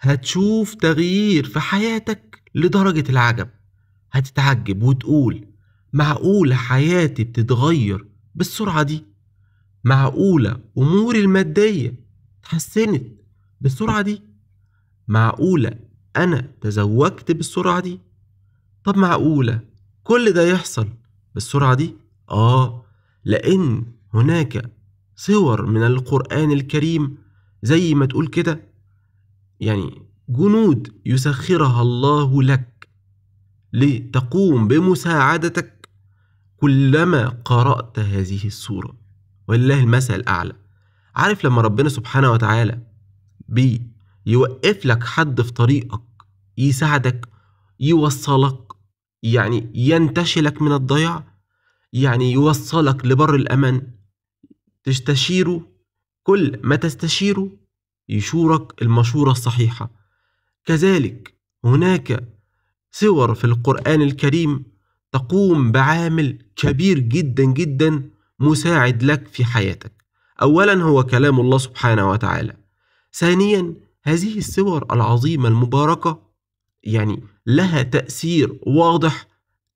هتشوف تغيير في حياتك لدرجة العجب هتتعجب وتقول معقولة حياتي بتتغير بالسرعة دي معقولة أموري المادية اتحسنت بالسرعة دي معقولة أنا تزوجت بالسرعة دي طب معقولة كل ده يحصل بالسرعة دي آه لأن هناك صور من القرآن الكريم زي ما تقول كده يعني جنود يسخرها الله لك لتقوم بمساعدتك كلما قرأت هذه السورة ولله المثل الأعلى عارف لما ربنا سبحانه وتعالى بي يوقف لك حد في طريقك يساعدك يوصلك يعني ينتشلك من الضياع يعني يوصلك لبر الأمان تستشيره كل ما تستشيره يشورك المشورة الصحيحة كذلك هناك صور في القرآن الكريم تقوم بعامل كبير جدا جدا مساعد لك في حياتك أولا هو كلام الله سبحانه وتعالى ثانيا هذه الصور العظيمة المباركة يعني لها تأثير واضح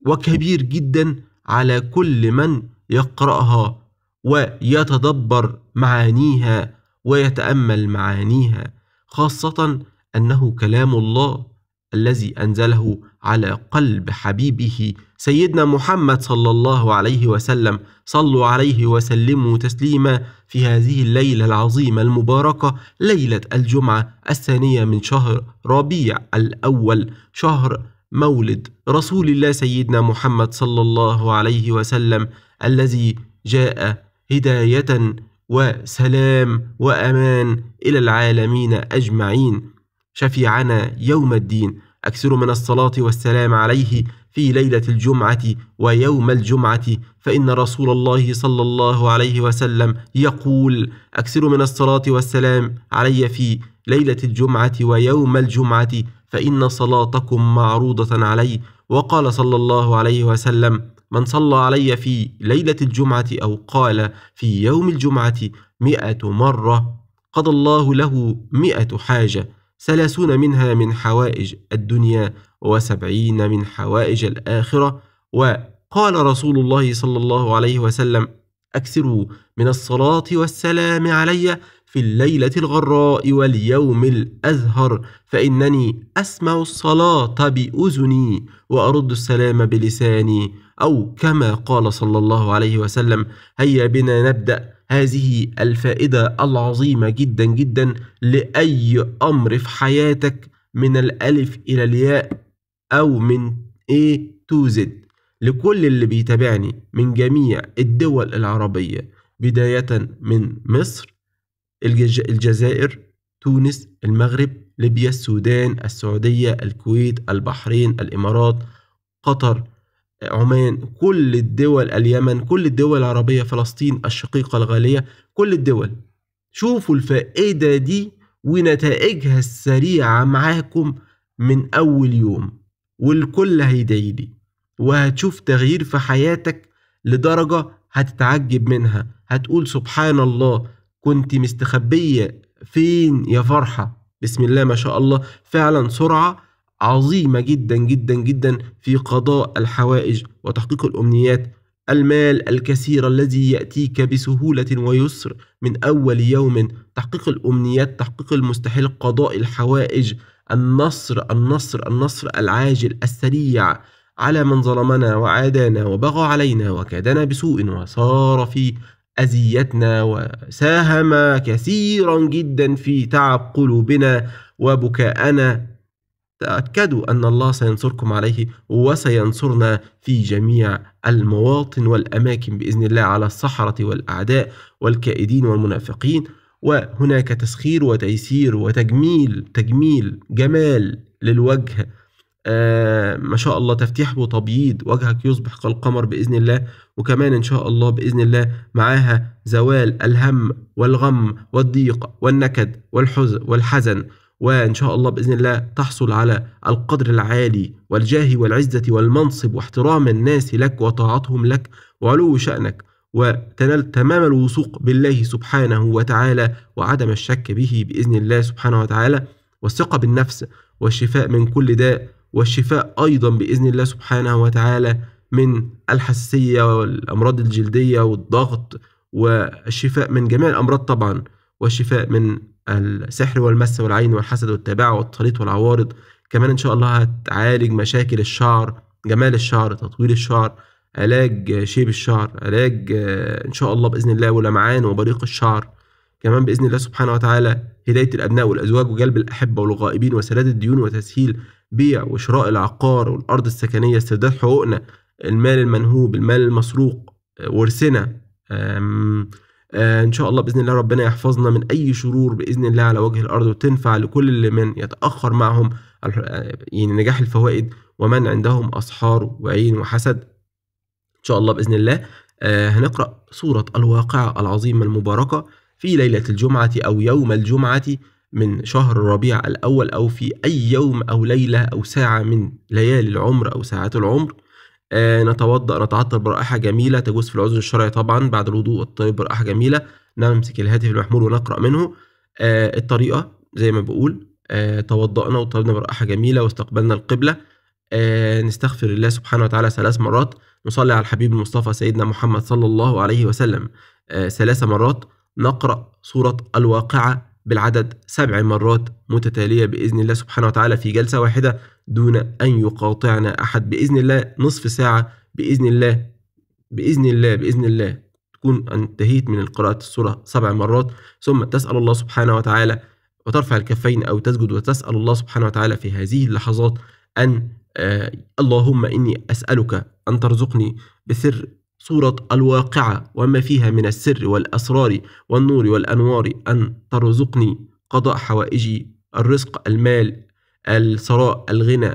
وكبير جدا على كل من يقرأها ويتدبر معانيها ويتامل معانيها خاصه انه كلام الله الذي انزله على قلب حبيبه سيدنا محمد صلى الله عليه وسلم صلوا عليه وسلموا تسليما في هذه الليله العظيمه المباركه ليله الجمعه الثانيه من شهر ربيع الاول شهر مولد رسول الله سيدنا محمد صلى الله عليه وسلم الذي جاء هدايه وسلام وأمان إلى العالمين أجمعين شفيعنا يوم الدين أكثر من الصلاة والسلام عليه في ليلة الجمعة ويوم الجمعة فإن رسول الله صلى الله عليه وسلم يقول أكثر من الصلاة والسلام علي في ليلة الجمعة ويوم الجمعة فإن صلاتكم معروضة علي وقال صلى الله عليه وسلم من صلى علي في ليلة الجمعة أو قال في يوم الجمعة مئة مرة قضى الله له مئة حاجة ثلاثون منها من حوائج الدنيا وسبعين من حوائج الآخرة وقال رسول الله صلى الله عليه وسلم أكثروا من الصلاة والسلام علي في الليلة الغراء واليوم الأزهر فإنني أسمع الصلاة بأذني وأرد السلام بلساني أو كما قال صلى الله عليه وسلم هيا بنا نبدأ هذه الفائدة العظيمة جدا جدا لأي أمر في حياتك من الألف إلى الياء أو من A to Z لكل اللي بيتابعني من جميع الدول العربية بداية من مصر الجزائر تونس المغرب ليبيا السودان السعودية الكويت البحرين الإمارات قطر عمان كل الدول اليمن كل الدول العربية فلسطين الشقيقة الغالية كل الدول شوفوا الفائدة دي ونتائجها السريعة معاكم من أول يوم والكل هيدعي لي وهتشوف تغيير في حياتك لدرجة هتتعجب منها هتقول سبحان الله كنت مستخبية فين يا فرحة بسم الله ما شاء الله فعلا سرعة عظيمة جدا جدا جدا في قضاء الحوائج وتحقيق الأمنيات المال الكثير الذي يأتيك بسهولة ويسر من أول يوم تحقيق الأمنيات تحقيق المستحيل قضاء الحوائج النصر النصر النصر العاجل السريع على من ظلمنا وعادانا وبغى علينا وكادنا بسوء وصار في أذيتنا وساهم كثيرا جدا في تعب قلوبنا وبكاءنا تأكدوا أن الله سينصركم عليه وسينصرنا في جميع المواطن والأماكن بإذن الله على السحرة والأعداء والكائدين والمنافقين وهناك تسخير وتيسير وتجميل تجميل جمال للوجه آه ما شاء الله تفتيح وتبييض وجهك يصبح كالقمر بإذن الله وكمان إن شاء الله بإذن الله معاها زوال الهم والغم والضيق والنكد والحزن والحزن وإن شاء الله بإذن الله تحصل على القدر العالي والجاه والعزة والمنصب واحترام الناس لك وطاعتهم لك وعلو شأنك وتنال تمام الوثوق بالله سبحانه وتعالى وعدم الشك به بإذن الله سبحانه وتعالى والثقة بالنفس والشفاء من كل داء والشفاء أيضا بإذن الله سبحانه وتعالى من الحساسية والأمراض الجلدية والضغط والشفاء من جميع الأمراض طبعا والشفاء من السحر والمس والعين والحسد والتباع والطريط والعوارض كمان إن شاء الله هتعالج مشاكل الشعر جمال الشعر تطويل الشعر علاج شيب الشعر علاج إن شاء الله بإذن الله ولمعان وبريق الشعر كمان بإذن الله سبحانه وتعالى هداية الأبناء والأزواج وجلب الأحبة والغائبين وسداد الديون وتسهيل بيع وشراء العقار والأرض السكنية استرداد حقوقنا المال المنهوب المال المسروق آه، ورثنا آه، إن شاء الله بإذن الله ربنا يحفظنا من أي شرور بإذن الله على وجه الأرض وتنفع لكل اللي من يتأخر معهم آه، يعني نجاح الفوائد ومن عندهم أسحار وعين وحسد إن شاء الله بإذن الله هنقرأ سورة الواقعة العظيمة المباركة في ليلة الجمعة أو يوم الجمعة من شهر ربيع الأول أو في أي يوم أو ليلة أو ساعة من ليالي العمر أو ساعات العمر آه نتوضأ نتعطر برائحة جميلة تجوز في العذر الشرعي طبعا بعد الوضوء الطيب برائحة جميلة نمسك الهاتف المحمول ونقرأ منه آه الطريقة زي ما بقول آه توضأنا وطلبنا برائحة جميلة واستقبلنا القبلة آه، نستغفر الله سبحانه وتعالى ثلاث مرات نصلي على الحبيب المصطفى سيدنا محمد صلى الله عليه وسلم آه، ثلاث مرات نقرأ سورة الواقعة بالعدد سبع مرات متتالية بإذن الله سبحانه وتعالى في جلسة واحدة دون أن يقاطعنا أحد بإذن الله نصف ساعة بإذن الله بإذن الله بإذن الله تكون انتهيت من قراءة السورة سبع مرات ثم تسأل الله سبحانه وتعالى وترفع الكفين أو تسجد وتسأل الله سبحانه وتعالى في هذه اللحظات أن آه اللهم إني أسألك أن ترزقني بسر صورة الواقعة وما فيها من السر والأسرار والنور والأنوار أن ترزقني قضاء حوائجي الرزق المال الثراء الغنى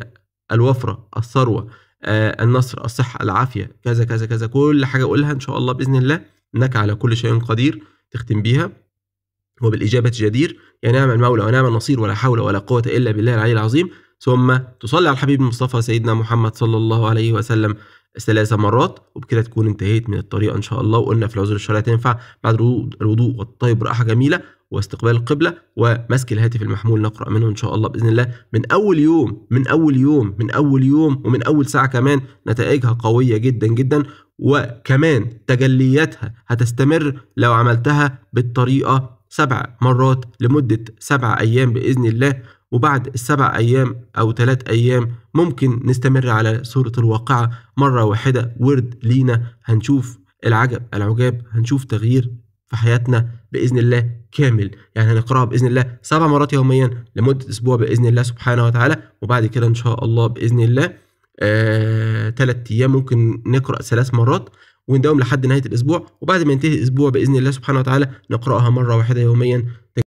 الوفرة الثروة آه، النصر الصحة العافية كذا كذا كذا كل حاجة أقولها إن شاء الله بإذن الله إنك على كل شيء قدير تختم بيها وبالإجابة جدير يا نعم المولى ونعم النصير ولا حول ولا قوة إلا بالله العلي العظيم ثم تصلي على الحبيب المصطفى سيدنا محمد صلى الله عليه وسلم ثلاث مرات وبكده تكون انتهيت من الطريقة إن شاء الله وقلنا في العذر الشرعي تنفع بعد الوضوء والطيب رائحة جميلة واستقبال القبلة ومسك الهاتف المحمول نقرأ منه إن شاء الله بإذن الله من أول يوم من أول يوم من أول يوم ومن أول ساعة كمان نتائجها قوية جدا جدا وكمان تجلياتها هتستمر لو عملتها بالطريقة سبع مرات لمدة سبع أيام بإذن الله وبعد السبع أيام أو ثلاث أيام ممكن نستمر على سورة الواقعة مرة واحدة ورد لينا هنشوف العجب العجاب هنشوف تغيير في حياتنا بإذن الله كامل يعني هنقرأها بإذن الله سبع مرات يوميا لمدة أسبوع بإذن الله سبحانه وتعالى وبعد كده إن شاء الله بإذن الله آه، ثلاث أيام ممكن نقرأ ثلاث مرات ونداوم لحد نهاية الأسبوع وبعد ما ينتهي الأسبوع بإذن الله سبحانه وتعالى نقرأها مرة واحدة يوميا